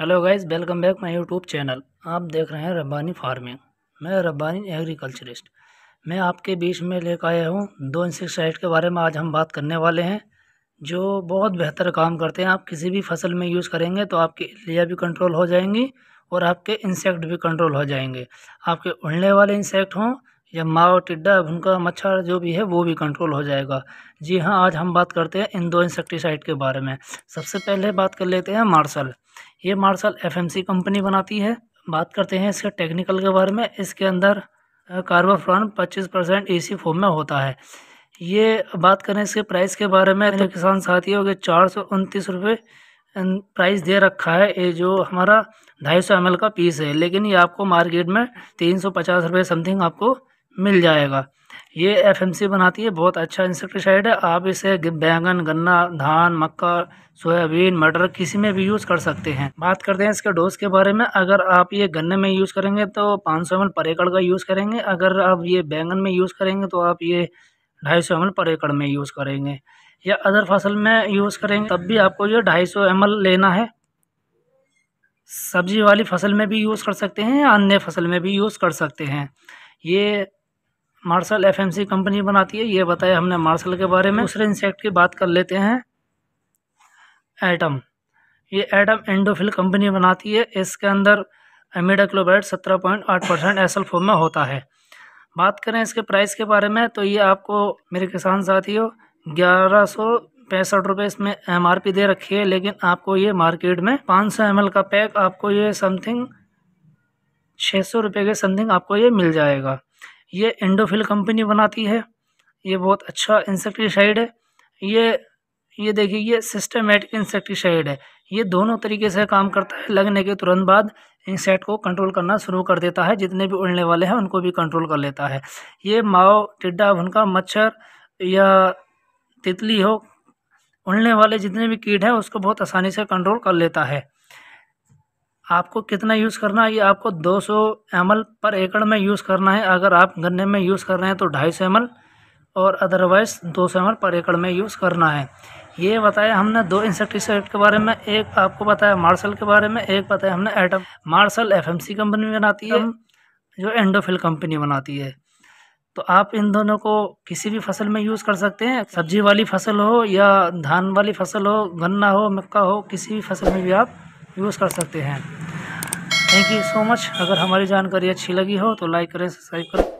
hello guys welcome back my YouTube channel आप देख रहे हैं रब्बानी फार्मिंग मैं रब्बानी एग्रीकल्चरिस्ट मैं आपके बीच में लेकर आया हूँ दो इंसेक्टिसाइड के बारे में आज हम बात करने वाले हैं जो बहुत बेहतर काम करते हैं आप किसी भी फसल में यूज़ करेंगे तो आपकी इलिया भी कंट्रोल हो जाएंगी और आपके इंसेक्ट भी कंट्रोल हो जाएंगे आपके उड़ने वाले इंसेक्ट हों या माओ टिड्डा भुनका मच्छर जो भी है वो भी कंट्रोल हो जाएगा जी हाँ आज हम बात करते हैं इन दो इंसेक्टिसाइड के बारे में सबसे पहले बात कर लेते हैं मार्शल ये मार्शल एफएमसी कंपनी बनाती है बात करते हैं इसके टेक्निकल के बारे में इसके अंदर कार्बोफ्रॉन पच्चीस परसेंट ए फॉर्म में होता है ये बात करें इसके प्राइस के बारे में तो किसान साथियों के चार सौ उनतीस रुपये प्राइस दे रखा है ये जो हमारा ढाई सौ एम का पीस है लेकिन ये आपको मार्केट में तीन सौ पचास रुपये समथिंग आपको मिल जाएगा ये एफएमसी बनाती है बहुत अच्छा इंसेक्टिसाइड है आप इसे बैंगन गन्ना धान मक्का सोयाबीन मटर किसी में भी यूज़ कर सकते हैं बात करते हैं इसके डोज के बारे में अगर आप ये गन्ने में यूज़ करेंगे तो 500 सौ एम पर एकड़ का यूज़ करेंगे अगर आप ये बैंगन में यूज़ करेंगे तो आप ये ढाई सौ एम पर एकड़ में यूज़ करेंगे या अदर फसल में यूज़ करेंगे तब भी आपको ये ढाई सौ एम लेना है सब्जी वाली फसल में भी यूज़ कर सकते हैं या अन्य फसल में भी यूज़ कर सकते हैं ये मार्शल एफएमसी कंपनी बनाती है ये बताया हमने मार्शल के बारे में दूसरे इंसेक्ट की बात कर लेते हैं एटम ये एटम एंडोफिल कंपनी बनाती है इसके अंदर एमिडाक्लोबाइड सत्रह पॉइंट आठ परसेंट एसल फॉर्म में होता है बात करें इसके प्राइस के बारे में तो ये आपको मेरे किसान साथियों ग्यारह सौ पैंसठ रुपये इसमें एम आर पी दे रखी है लेकिन आपको ये मार्केट में पाँच सौ एम एल का पैक आपको ये समथिंग छः सौ रुपये के समथिंग आपको ये मिल जाएगा ये इंडोफिल कंपनी बनाती है ये बहुत अच्छा इंसेक्टिसाइड है ये ये देखिए ये सिस्टमेटिक इंसेक्टिसाइड है ये दोनों तरीके से काम करता है लगने के तुरंत बाद इंसेक्ट को कंट्रोल करना शुरू कर देता है जितने भी उड़ने वाले हैं उनको भी कंट्रोल कर लेता है ये माओ टिड्डा उनका मच्छर या तितली हो उड़ने वाले जितने भी कीट हैं उसको बहुत आसानी से कंट्रोल कर लेता है आपको कितना यूज़ करना है ये आपको 200 सौ पर एकड़ में यूज़ करना है अगर आप गन्ने में यूज़ कर रहे हैं तो ढाई सौ और अदरवाइज़ दो सौ पर एकड़ में यूज़ करना है ये बताया हमने दो इंसेक्टिसाइड के बारे में एक आपको बताया मार्शल के बारे में एक बताया हमने एटम मार्शल एफ कंपनी बनाती है जो एंडोफिल कंपनी बनाती है तो आप इन दोनों को किसी भी फसल में यूज़ कर सकते हैं सब्जी वाली फसल हो या धान वाली फसल हो गन्ना हो मक्का हो किसी भी फसल में भी आप यूज़ कर सकते हैं थैंक यू सो मच अगर हमारी जानकारी अच्छी लगी हो तो लाइक करें सब्सक्राइब करें